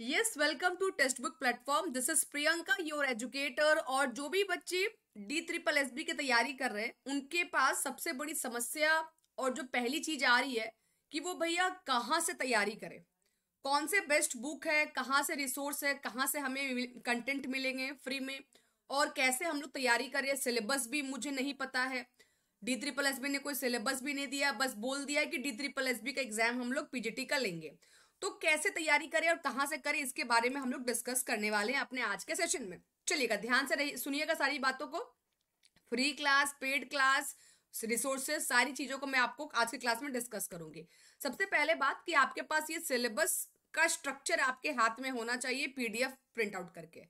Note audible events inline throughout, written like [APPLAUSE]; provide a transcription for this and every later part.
yes welcome to text book platform this is Priyanka your educator और जो भी बच्चे डी ट्रिपल एस बी की तैयारी कर रहे हैं उनके पास सबसे बड़ी समस्या और जो पहली चीज आ रही है कि वो भैया कहाँ से तैयारी करें कौन से बेस्ट बुक है कहाँ से रिसोर्स है कहाँ से हमें कंटेंट मिलेंगे फ्री में और कैसे हम लोग तैयारी करें सिलेबस भी मुझे नहीं पता है डी ट्रिपल एस बी ने कोई सिलेबस भी नहीं दिया बस बोल दिया कि डी ट्रिपल एस बी का एग्जाम हम लोग पीजीटी का लेंगे तो कैसे तैयारी करें और कहाँ से करें इसके बारे में हम लोग डिस्कस करने वाले हैं अपने आज के सेशन में चलिएगा ध्यान से सुनिएगा सारी बातों को free class paid class resources सारी चीजों को मैं आपको आज के क्लास में डिस्कस करूंगी सबसे पहले बात कि आपके पास ये सिलेबस का स्ट्रक्चर आपके हाथ में होना चाहिए पीडीएफ प्रिंट आउट करके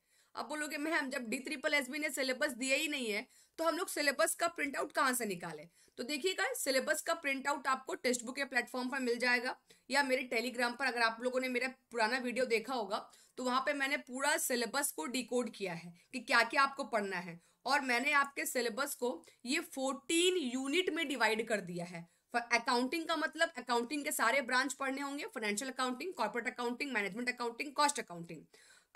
अब बोलोगे मैम जब डी ट्रिपल एस ने सिलेबस दिया ही नहीं है तो हम लोग सिलेबस का प्रिंट आउट कहाँ से निकाले तो देखिएगा सिलेबस का प्रिंट आउट आपको टेक्स्ट बुक या प्लेटफॉर्म पर मिल जाएगा या मेरे टेलीग्राम पर अगर आप लोगों ने मेरा पुराना वीडियो देखा होगा तो वहाँ पे मैंने पूरा सिलेबस को डिकोड किया है कि क्या क्या आपको पढ़ना है और मैंने आपके सिलेबस को ये फोर्टीन यूनिट में डिवाइड कर दिया है अकाउंटिंग का मतलब अकाउंटिंग के सारे ब्रांच पढ़ने होंगे financial accounting corporate accounting management accounting cost accounting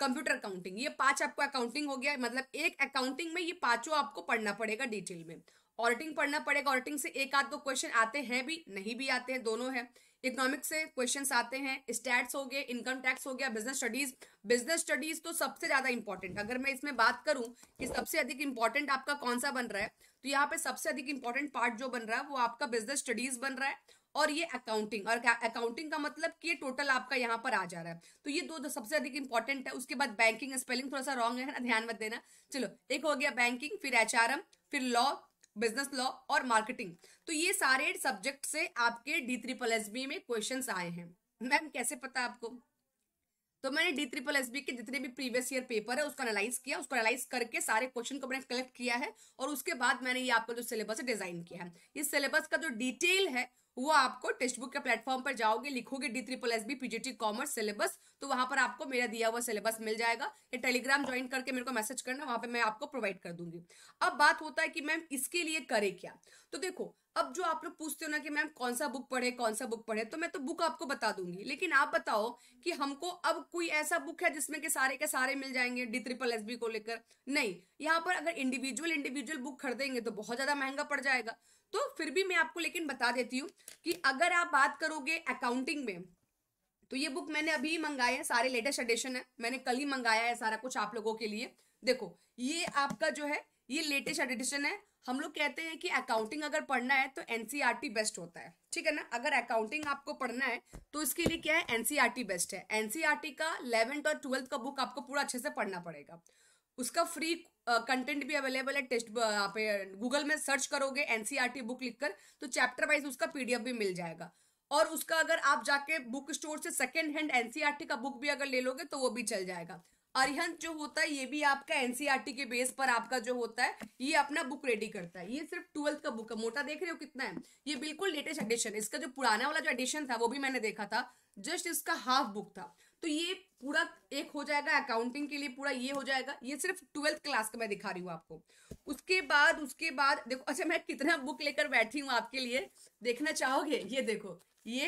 computer accounting ये पांच आपको अकाउंटिंग हो गया मतलब एक अकाउंटिंग में ये पांचों आपको पढ़ना पड़ेगा डिटेल में ऑडिटिंग पढ़ना पड़ेगा ऑडिटिंग से एक आध दो क्वेश्चन आते हैं भी नहीं भी आते हैं दोनों है इकोनॉमिक्स से क्वेश्चन आते हैं स्टैट्स हो गए इनकम टैक्स हो गया बिजनेस स्टडीज बिजनेस स्टडीज तो सबसे ज्यादा इंपॉर्टेंट अगर मैं इसमें बात करूं कि सबसे अधिक इंपॉर्टेंट आपका कौन सा बन रहा है तो यहाँ पे सबसे अधिक इंपॉर्टेंट पार्ट जो बन रहा है वो आपका बिजनेस स्टडीज बन रहा है और ये अकाउंटिंग और अकाउंटिंग का मतलब कि ये टोटल आपका यहाँ पर आ जा रहा है तो ये दो, दो सबसे अधिक इंपॉर्टेंट है उसके बाद बैंकिंग स्पेलिंग थोड़ा सा रॉन्ग है ना ध्यान मत देना चलो एक हो गया बैंकिंग फिर एच फिर लॉ बिजनेस लॉ और मार्केटिंग तो ये सारे सब्जेक्ट से आपके डी ट्रिपल एस बी में क्वेश्चन आए हैं मैम कैसे पता आपको तो मैंने डी ट्रिपल एस बी के जितने भी प्रीवियस ईयर पेपर है उसको एनालाइज किया उसको एनालाइज करके सारे क्वेश्चन को मैंने कलेक्ट किया है और उसके बाद मैंने ये आपका जो सिलेबस है डिजाइन किया है इस सिलेबस का जो डिटेल है वो आपको टेक्स्ट बुक के प्लेटफॉर्म पर जाओगे लिखोगे D triple S B PGT commerce syllabus तो वहां पर आपको मेरा दिया हुआ सिलेबस मिल जाएगा ये टेलीग्राम ज्वाइन करके मेरे को मैसेज करना वहां पे मैं आपको प्रोवाइड कर दूंगी अब बात होता है कि मैम इसके लिए करे क्या तो देखो अब जो आप लोग पूछते हो ना कि मैम कौन सा बुक पढ़े कौन सा बुक पढ़े तो मैं तो बुक आपको बता दूंगी लेकिन आप बताओ कि हमको अब कोई ऐसा बुक है जिसमें के सारे के सारे मिल जाएंगे डी ट्रिपल एस बी को लेकर नहीं यहाँ पर अगर इंडिविजुअल इंडिविजुअल बुक खरीदेंगे तो बहुत ज्यादा महंगा पड़ जाएगा तो फिर भी मैं आपको लेकिन बता देती हूँ कि अगर आप बात करोगे अकाउंटिंग में तो ये बुक मैंने अभी मंगाए हैं सारे लेटेस्ट एडिशन है मैंने कल ही मंगाया है सारा कुछ आप लोगों के लिए देखो ये आपका जो है ये लेटेस्ट एडिशन है हम लोग कहते हैं कि अकाउंटिंग अगर पढ़ना है तो एनसीईआरटी बेस्ट e होता है ठीक है ना अगर अकाउंटिंग आपको पढ़ना है तो इसके लिए क्या है एनसीईआरटी बेस्ट e है एनसीईआरटी e का इलेवेंथ और ट्वेल्थ का बुक आपको पूरा अच्छे से पढ़ना पड़ेगा उसका फ्री कंटेंट भी अवेलेबल है टेस्ट आप गूगल में सर्च करोगे एनसीईआरटी बुक e लिखकर तो चैप्टर वाइज उसका पीडीएफ भी मिल जाएगा और उसका अगर आप जाके बुक स्टोर से सेकेंड हैंड एनसीईआरटी का बुक भी अगर ले लोगे तो वो भी चल जाएगा अरिहंत जो होता है ये भी आपका एनसीईआरटी e के बेस पर आपका जो होता है ये अपना बुक रेडी करता है ये सिर्फ ट्वेल्थ का बुक है मोटा देख रहे हो कितना है ये बिल्कुल लेटेस्ट एडिशन इसका जो पुराना वाला जो एडिशन था वो भी मैंने देखा था जस्ट इसका हाफ बुक था तो ये पूरा एक हो जाएगा अकाउंटिंग के लिए पूरा ये हो जाएगा ये सिर्फ ट्वेल्थ क्लास का मैं दिखा रही हूँ आपको उसके बाद उसके बाद देखो अच्छा मैं कितना बुक लेकर बैठी हूँ आपके लिए देखना चाहोगे ये देखो ये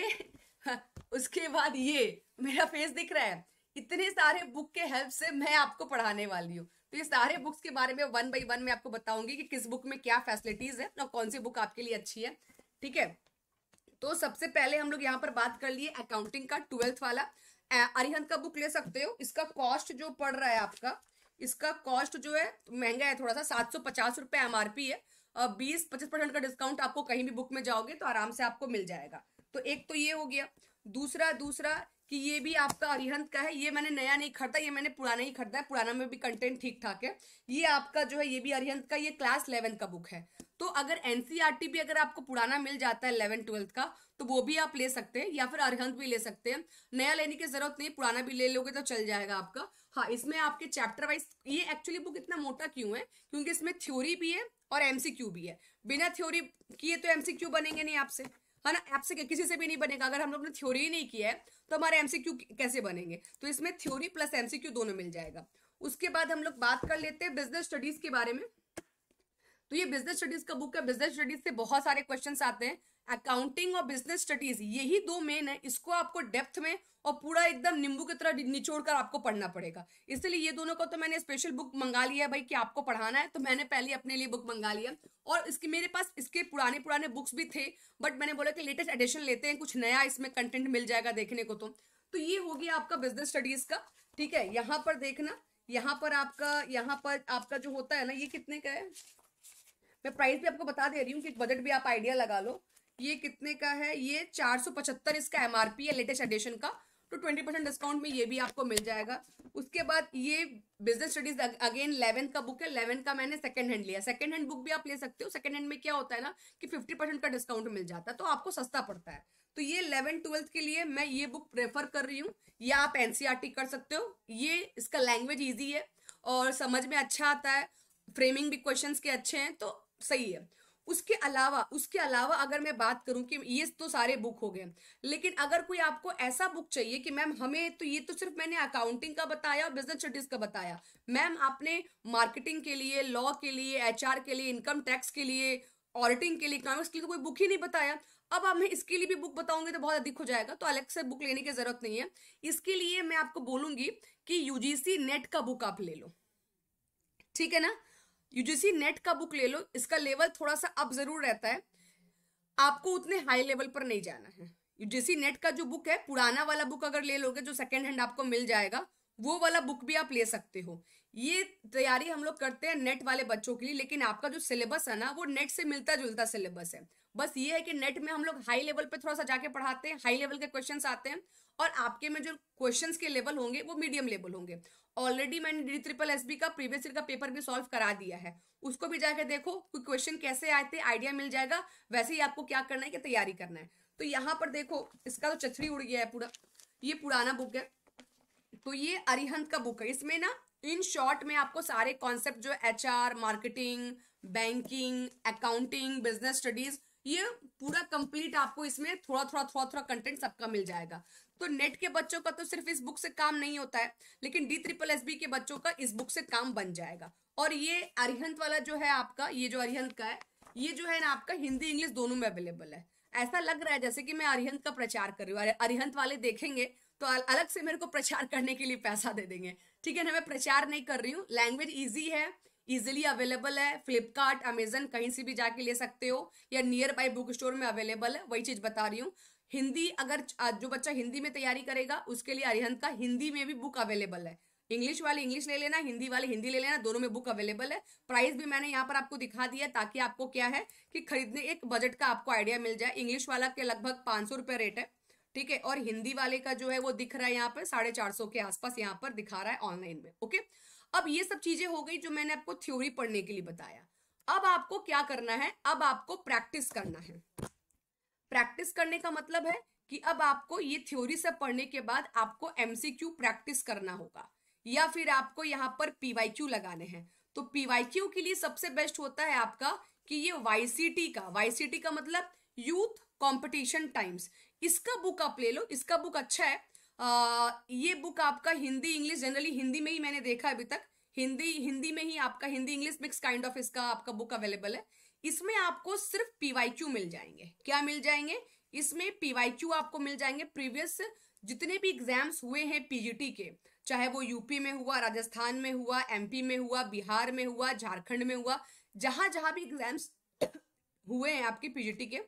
हाँ, उसके बाद ये मेरा फेस दिख रहा है इतने सारे बुक के हेल्प से मैं आपको पढ़ाने वाली हूँ तो ये सारे बुक्स के बारे में वन बाई वन मैं आपको बताऊंगी कि किस बुक में क्या फैसिलिटीज है और कौन सी बुक आपके लिए अच्छी है ठीक है तो सबसे पहले हम लोग यहाँ पर बात कर लिए अकाउंटिंग का ट्वेल्थ वाला अरिहंत का बुक ले सकते हो इसका कॉस्ट जो पड़ रहा है आपका इसका कॉस्ट जो है महंगा है थोड़ा सा सात सौ पचास एमआरपी है और बीस पच्चीस परसेंट का डिस्काउंट आपको कहीं भी बुक में जाओगे तो आराम से आपको मिल जाएगा तो एक तो ये हो गया दूसरा दूसरा कि ये भी आपका अरिहंत का है ये मैंने नया नहीं खरीदा ये मैंने पुराना ही खरीदा है पुराना में भी कंटेंट ठीक ठाक है ये आपका जो है ये भी अरिहंत का ये क्लास इलेवन का बुक है तो अगर एनसीआरटी e भी अगर आपको पुराना मिल जाता है इलेवन ट्वेल्थ का तो वो भी आप ले सकते हैं या फिर अरहंत भी ले सकते हैं नया लेने की जरूरत नहीं पुराना भी ले लोगे तो चल जाएगा आपका हाँ इसमें आपके चैप्टर वाइज ये एक्चुअली बुक इतना मोटा क्यों है क्योंकि इसमें थ्योरी भी है और एमसीक्यू भी है बिना थ्योरी किए तो एमसीक्यू बनेंगे नहीं आपसे है ना आपसे किसी से भी नहीं बनेगा अगर हम लोग ने थ्योरी ही नहीं किया है तो हमारे एमसीक्यू कैसे बनेंगे तो इसमें थ्योरी प्लस एमसीक्यू दोनों मिल जाएगा उसके बाद हम लोग बात कर लेते हैं बिजनेस स्टडीज के बारे में तो ये बिजनेस स्टडीज का बुक है बिजनेस स्टडीज से बहुत सारे क्वेश्चन आते हैं अकाउंटिंग और बिजनेस स्टडीज यही दो मेन है इसको आपको डेप्थ में और पूरा एकदम नींबू की तरह निचोड़ कर आपको पढ़ना पड़ेगा इसलिए ये दोनों को तो मैंने स्पेशल बुक मंगा लिया है भाई कि आपको पढ़ाना है तो मैंने पहले अपने लिए बुक मंगा लिया और इसके मेरे पास इसके पुराने पुराने बुक्स भी थे बट मैंने बोला कि लेटेस्ट एडिशन लेते हैं कुछ नया इसमें कंटेंट मिल जाएगा देखने को तो तो ये हो गया आपका बिजनेस स्टडीज का ठीक है यहाँ पर देखना यहाँ पर आपका यहाँ पर आपका जो होता है ना ये कितने का है मैं प्राइस भी आपको बता दे रही हूँ कि बजट भी आप आइडिया लगा लो ये कितने का है ये चार सौ पचहत्तर इसका पी है लेटेस्ट एडिशन का तो ट्वेंटी परसेंट डिस्काउंट में ये भी आपको मिल जाएगा उसके बाद ये बिजनेस स्टडीज अगेन इलेवेंथ का बुक है इलेवेंथ का मैंने सेकंड हैंड लिया सेकंड हैंड बुक भी आप ले सकते हो सेकंड हैंड में क्या होता है ना कि फिफ्टी परसेंट का डिस्काउंट मिल जाता है तो आपको सस्ता पड़ता है तो ये इलेवन ट्वेल्थ के लिए मैं ये बुक प्रेफर कर रही हूँ या आप एनसीआरटी e कर सकते हो ये इसका लैंग्वेज ईजी है और समझ में अच्छा आता है फ्रेमिंग भी क्वेश्चन के अच्छे हैं तो सही है उसके अलावा उसके अलावा अगर मैं बात करूं कि ये तो सारे बुक हो गए लेकिन अगर कोई आपको ऐसा बुक चाहिए कि मैम हमें तो ये तो सिर्फ मैंने अकाउंटिंग का बताया और बिजनेस स्टडीज का बताया मैम आपने मार्केटिंग के लिए लॉ के लिए एचआर के लिए इनकम टैक्स के लिए ऑडिटिंग के लिए इकोनॉमिक्स के लिए तो कोई बुक ही नहीं बताया अब आप मैं इसके लिए भी बुक बताऊंगे तो बहुत अधिक हो जाएगा तो अलग से बुक लेने की जरूरत नहीं है इसके लिए मैं आपको बोलूंगी कि यूजीसी नेट का बुक आप ले लो ठीक है ना यूजीसी नेट का बुक ले लो इसका लेवल थोड़ा सा अप जरूर रहता है आपको उतने हाई लेवल पर नहीं जाना है यूजीसी नेट का जो बुक है पुराना वाला बुक अगर ले लोगे जो सेकेंड हैंड आपको मिल जाएगा वो वाला बुक भी आप ले सकते हो ये तैयारी हम लोग करते हैं नेट वाले बच्चों के लिए लेकिन आपका जो सिलेबस है ना वो नेट से मिलता जुलता सिलेबस है बस ये है कि नेट में हम लोग हाई लेवल पे थोड़ा सा जाके पढ़ाते हैं हाई लेवल के क्वेश्चन आते हैं और आपके में जो क्वेश्चन के लेवल होंगे वो मीडियम लेवल होंगे ऑलरेडी मैंने डी ट्रिपल एस बी का प्रीवियस ईयर का पेपर भी सॉल्व करा दिया है उसको भी जाकर देखो कोई क्वेश्चन कैसे आए थे आइडिया मिल जाएगा वैसे ही आपको क्या करना है क्या तैयारी करना है तो यहाँ पर देखो इसका तो चछड़ी उड़ गया है पूरा ये पुराना बुक है तो ये अरिहंत का बुक है इसमें ना इन शॉर्ट में आपको सारे कॉन्सेप्ट जो H R marketing banking accounting business studies ये पूरा कंप्लीट आपको इसमें थोड़ा थोड़ा थोड़ा थोड़ा कंटेंट सबका मिल जाएगा तो नेट के बच्चों का तो सिर्फ इस बुक से काम नहीं होता है लेकिन डी ट्रिपल एस बी के बच्चों का इस बुक से काम बन जाएगा और ये अरिहंत वाला जो है आपका ये जो अरिहंत का है ये जो है ना आपका हिंदी इंग्लिश दोनों में अवेलेबल है ऐसा लग रहा है जैसे कि मैं अरिहंत का प्रचार कर रही हूँ अरिहंत वाले देखेंगे तो अलग से मेरे को प्रचार करने के लिए पैसा दे देंगे ठीक है ना मैं प्रचार नहीं कर रही हूँ लैंग्वेज ईजी है इजिली अवेलेबल है फ्लिपकार्ट अमेजन कहीं से भी जाके ले सकते हो या नियर बाय बुक स्टोर में अवेलेबल है वही चीज बता रही हूँ हिंदी अगर जो बच्चा हिंदी में तैयारी करेगा उसके लिए अरिहंत का हिंदी में भी बुक अवेलेबल है इंग्लिश वाले इंग्लिश ले लेना हिंदी वाले हिंदी ले लेना दोनों में बुक अवेलेबल है प्राइस भी मैंने यहाँ पर आपको दिखा दिया ताकि आपको क्या है कि खरीदने एक बजट का आपको आइडिया मिल जाए इंग्लिश वाला के लगभग पाँच सौ रुपये रेट है ठीक है और हिंदी वाले का जो है वो दिख रहा है यहाँ पर साढ़े चार सौ के आसपास यहाँ पर दिखा रहा है ऑनलाइन में ओके अब ये सब चीजें हो गई जो मैंने आपको थ्योरी पढ़ने के लिए बताया अब आपको क्या करना है अब आपको प्रैक्टिस करना है प्रैक्टिस करने का मतलब है कि अब आपको ये थ्योरी सब पढ़ने के बाद आपको एमसीक्यू प्रैक्टिस करना होगा या फिर आपको यहाँ पर पीवाईक्यू लगाने हैं तो पीवाईक्यू के लिए सबसे बेस्ट होता है आपका कि ये वाईसीटी का वाईसीटी का मतलब यूथ कंपटीशन टाइम्स इसका बुक आप ले लो इसका बुक अच्छा है आ, ये बुक आपका हिंदी इंग्लिश जनरली हिंदी में ही मैंने देखा अभी तक हिंदी हिंदी में ही आपका Hindi English mix kind of इसका आपका बुक अवेलेबल है इसमें आपको सिर्फ क्यू मिल जाएंगे क्या मिल जाएंगे इसमें क्यू आपको मिल जाएंगे प्रीवियस जितने भी एग्जाम्स हुए हैं पीजीटी के चाहे वो यूपी में हुआ राजस्थान में हुआ एमपी में हुआ बिहार में हुआ झारखंड में हुआ जहां जहां भी एग्जाम्स हुए हैं आपके पीजीटी के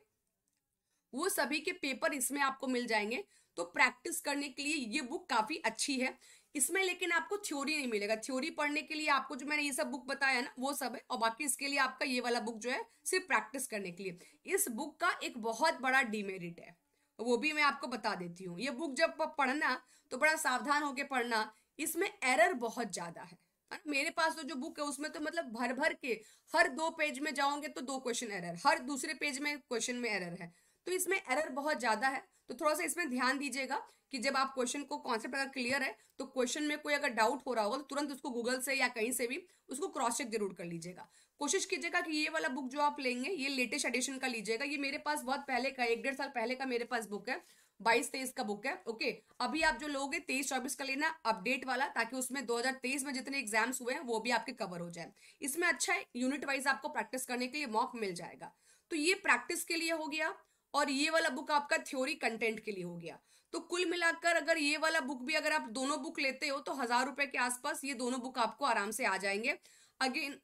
वो सभी के पेपर इसमें आपको मिल जाएंगे तो प्रैक्टिस करने के लिए ये बुक काफी अच्छी है इसमें लेकिन आपको थ्योरी नहीं मिलेगा थ्योरी पढ़ने के लिए आपको जो मैंने ये सब बुक बताया ना वो सब है और बाकी इसके लिए आपका ये वाला बुक जो है सिर्फ प्रैक्टिस करने के लिए इस बुक का एक बहुत बड़ा डिमेरिट है तो वो भी मैं आपको बता देती हूँ ये बुक जब पढ़ना तो बड़ा सावधान होकर पढ़ना इसमें एरर बहुत ज़्यादा है मेरे पास तो जो बुक है उसमें तो मतलब भर भर के हर दो पेज में जाओगे तो दो क्वेश्चन एरर हर दूसरे पेज में क्वेश्चन में एरर है तो इसमें एरर बहुत ज़्यादा है तो थोड़ा सा इसमें ध्यान दीजिएगा कि जब आप क्वेश्चन को कॉन्सेप्ट अगर क्लियर है तो क्वेश्चन में कोई अगर डाउट हो रहा होगा तो तुरंत उसको गूगल से या कहीं से भी उसको क्रॉस चेक जरूर कर लीजिएगा कोशिश कीजिएगा कि ये वाला बुक जो आप लेंगे ये लेटेस्ट एडिशन का लीजिएगा ये मेरे पास बहुत पहले का एक डेढ़ साल पहले का मेरे पास बुक है बाईस तेईस का बुक है ओके अभी आप जो लोगे तेईस चौबीस का लेना अपडेट वाला ताकि उसमें 2023 में जितने एग्जाम्स हुए हैं वो भी आपके कवर हो जाए इसमें अच्छा है यूनिट वाइज आपको प्रैक्टिस करने के लिए मॉक मिल जाएगा तो ये प्रैक्टिस के लिए हो गया और ये वाला बुक आपका थ्योरी कंटेंट के लिए हो गया तो कुल मिलाकर अगर ये वाला बुक भी अगर आप दोनों बुक लेते हो तो हजार रुपए के आसपास ये दोनों बुक आपको आराम से आ जाएंगे अगेन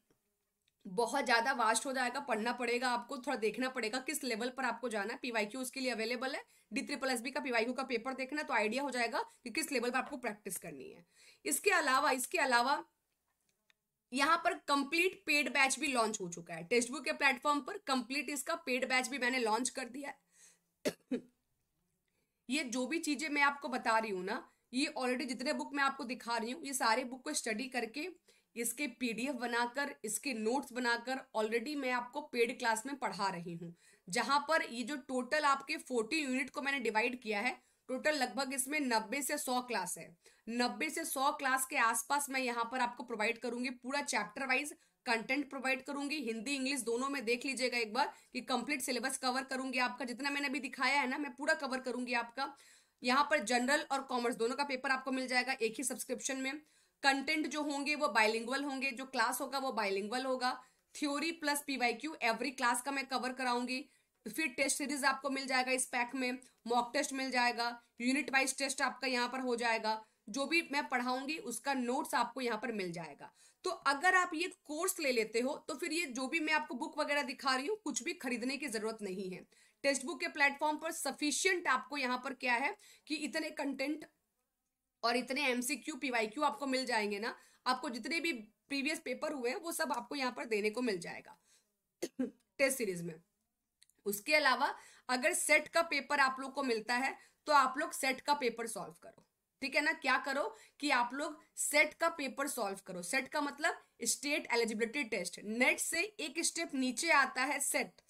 बहुत ज्यादा वास्ट हो जाएगा पढ़ना पड़ेगा आपको थोड़ा देखना पड़ेगा किस लेवल पर आपको जाना है पीवाई उसके लिए अवेलेबल है डी थ्री प्लस बी का पीवाई का पेपर देखना तो आइडिया हो जाएगा कि किस लेवल पर आपको प्रैक्टिस करनी है इसके अलावा इसके अलावा यहाँ पर कंप्लीट पेड बैच भी लॉन्च हो चुका है टेक्स्ट बुक के प्लेटफॉर्म पर कंप्लीट इसका पेड बैच भी मैंने लॉन्च कर दिया है ये जो भी चीजें मैं आपको बता रही हूँ ना ये ऑलरेडी जितने बुक मैं आपको दिखा रही हूँ ये सारे बुक को स्टडी करके इसके पीडीएफ बनाकर इसके नोट्स बनाकर ऑलरेडी मैं आपको पेड क्लास में पढ़ा रही हूँ जहां पर ये जो टोटल आपके फोर्टी यूनिट को मैंने डिवाइड किया है टोटल लगभग इसमें 90 से 100 क्लास है 90 से 100 क्लास के आसपास मैं यहाँ पर आपको प्रोवाइड करूंगी पूरा चैप्टर वाइज कंटेंट प्रोवाइड करूंगी हिंदी इंग्लिश दोनों में देख लीजिएगा एक बार कि कंप्लीट सिलेबस कवर करूंगी आपका जितना मैंने अभी दिखाया है ना मैं पूरा कवर करूंगी आपका यहाँ पर जनरल और कॉमर्स दोनों का पेपर आपको मिल जाएगा एक ही सब्सक्रिप्शन में कंटेंट जो होंगे वो बाइलिंगुअल होंगे जो क्लास होगा वो बाइलिंगुअल होगा theory plus PYQ every class का मैं कवर कराऊंगी फिर टेस्ट सीरीज आपको मिल जाएगा इस पैक में मॉक टेस्ट मिल जाएगा यूनिट वाइज टेस्ट आपका यहाँ पर हो जाएगा जो भी मैं पढ़ाऊंगी उसका नोट्स आपको यहाँ पर मिल जाएगा तो अगर आप ये कोर्स ले लेते हो तो फिर ये जो भी मैं आपको बुक वगैरह दिखा रही हूँ कुछ भी खरीदने की जरूरत नहीं है टेक्स्ट बुक के प्लेटफॉर्म पर सफिशियंट आपको यहाँ पर क्या है कि इतने कंटेंट और इतने एमसीक्यू पीवाईक्यू आपको मिल जाएंगे ना आपको जितने भी प्रीवियस पेपर हुए हैं वो सब आपको यहाँ पर देने को मिल जाएगा टेस्ट [COUGHS] सीरीज में उसके अलावा अगर सेट का पेपर आप लोग को मिलता है तो आप लोग सेट का पेपर सॉल्व करो ठीक है ना क्या करो कि आप लोग सेट का पेपर सॉल्व करो सेट का मतलब स्टेट एलिजिबिलिटी टेस्ट नेट से एक स्टेप नीचे आता है सेट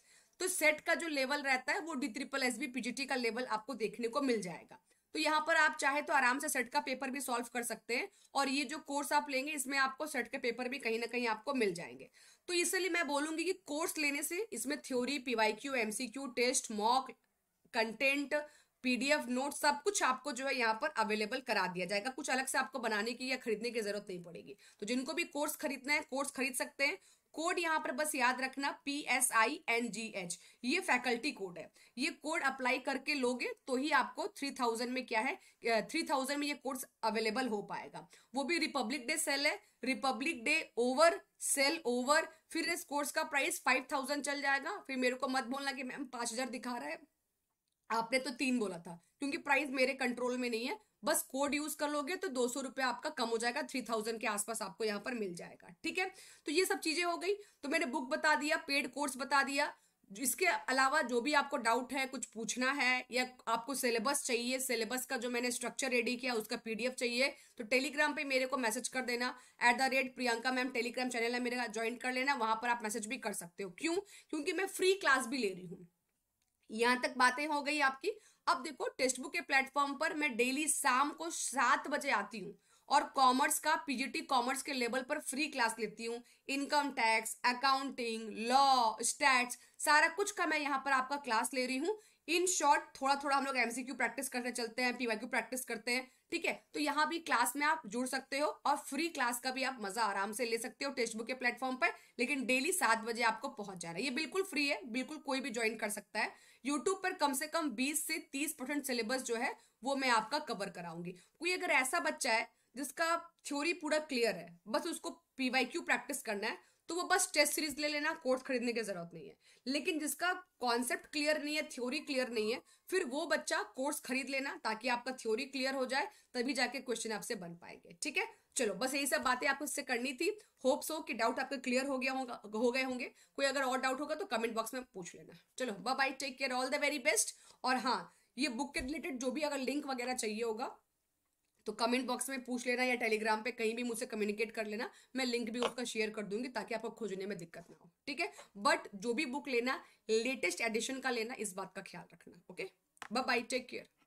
तो सेट का जो लेवल रहता है वो D triple S B PGT का लेवल आपको देखने को मिल जाएगा तो यहाँ पर आप चाहे तो आराम से सेट का पेपर भी सॉल्व कर सकते हैं और ये जो कोर्स आप लेंगे इसमें आपको सेट के पेपर भी कहीं ना कहीं आपको मिल जाएंगे तो इसलिए मैं बोलूंगी कि कोर्स लेने से इसमें theory PYQ MCQ test mock content PDF note सब कुछ आपको जो है यहाँ पर अवेलेबल करा दिया जाएगा कुछ अलग से आपको बनाने की या खरीदने की जरूरत नहीं पड़ेगी तो जिनको भी कोर्स खरीदना है कोर्स खरीद सकते हैं कोड यहां पर बस याद रखना P S I N G H ये फैकल्टी कोड है ये कोड अप्लाई करके लोगे तो ही आपको थ्री थाउजेंड में क्या है थ्री थाउजेंड में ये कोर्स अवेलेबल हो पाएगा वो भी रिपब्लिक डे सेल है republic day over sale over फिर इस कोर्स का प्राइस फाइव थाउजेंड चल जाएगा फिर मेरे को मत बोलना कि मैम पांच हजार दिखा रहा है आपने तो तीन बोला था क्योंकि प्राइस मेरे कंट्रोल में नहीं है बस कोड यूज कर लोगे तो दो सौ रुपया आपका कम हो जाएगा थ्री थाउजेंड के आसपास आपको यहाँ पर मिल जाएगा ठीक है तो ये सब चीजें हो गई तो मैंने बुक बता दिया पेड कोर्स बता दिया इसके अलावा जो भी आपको डाउट है कुछ पूछना है या आपको सिलेबस चाहिए सिलेबस का जो मैंने स्ट्रक्चर रेडी किया उसका पीडीएफ चाहिए तो टेलीग्राम पे मेरे को मैसेज कर देना at the rate Priyanka ma'am Telegram channel है मेरे ज्वाइन कर लेना वहां पर आप मैसेज भी कर सकते हो क्यों क्योंकि मैं फ्री क्लास भी ले रही हूँ यहां तक बातें हो गई आपकी अब देखो टेक्स्ट बुक के प्लेटफॉर्म पर मैं डेली शाम को सात बजे आती हूँ और कॉमर्स का पीजीटी कॉमर्स के लेवल पर फ्री क्लास लेती हूँ income tax accounting law stats सारा कुछ का मैं यहाँ पर आपका क्लास ले रही हूँ इन शॉर्ट थोड़ा थोड़ा हम लोग एमसीक्यू प्रैक्टिस करते चलते हैं पीवाईक्यू प्रैक्टिस करते हैं ठीक है तो यहाँ भी क्लास में आप जुड़ सकते हो और फ्री क्लास का भी आप मजा आराम से ले सकते हो टेक्स्ट बुक के प्लेटफॉर्म पर लेकिन डेली सात बजे आपको पहुंच जा रहा है ये बिल्कुल फ्री है बिल्कुल कोई भी ज्वाइन कर सकता है यूट्यूब पर कम से कम बीस से तीस परसेंट सिलेबस जो है वो मैं आपका कवर कराऊंगी कोई अगर ऐसा बच्चा है जिसका थ्योरी पूरा क्लियर है बस उसको क्यू प्रैक्टिस करना है तो वो बस टेस्ट सीरीज ले लेना कोर्स खरीदने की जरूरत नहीं है लेकिन जिसका कॉन्सेप्ट क्लियर नहीं है थ्योरी क्लियर नहीं है फिर वो बच्चा कोर्स खरीद लेना ताकि आपका थ्योरी क्लियर हो जाए तभी जाके क्वेश्चन आपसे बन पाएंगे ठीक है चलो बस यही सब बातें आपको इससे करनी थी होप्स हो कि डाउट आपके क्लियर हो गया होगा हो गए होंगे कोई अगर और डाउट होगा तो कमेंट बॉक्स में पूछ लेना चलो bye bye take care all the very best और हाँ ये बुक के रिलेटेड जो भी अगर लिंक वगैरह चाहिए होगा तो कमेंट बॉक्स में पूछ लेना या टेलीग्राम पे कहीं भी मुझसे कम्युनिकेट कर लेना मैं लिंक भी उसका शेयर कर दूंगी ताकि आपको खोजने में दिक्कत ना हो ठीक है बट जो भी बुक लेना लेटेस्ट एडिशन का लेना इस बात का ख्याल रखना ओके बाय टेक केयर